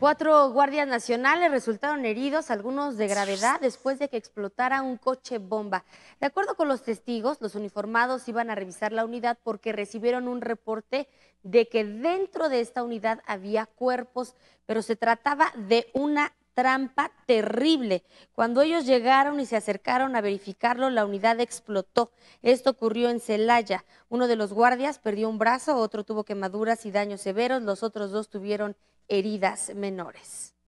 Cuatro guardias nacionales resultaron heridos, algunos de gravedad, después de que explotara un coche bomba. De acuerdo con los testigos, los uniformados iban a revisar la unidad porque recibieron un reporte de que dentro de esta unidad había cuerpos, pero se trataba de una trampa terrible. Cuando ellos llegaron y se acercaron a verificarlo, la unidad explotó. Esto ocurrió en Celaya. Uno de los guardias perdió un brazo, otro tuvo quemaduras y daños severos, los otros dos tuvieron heridas menores.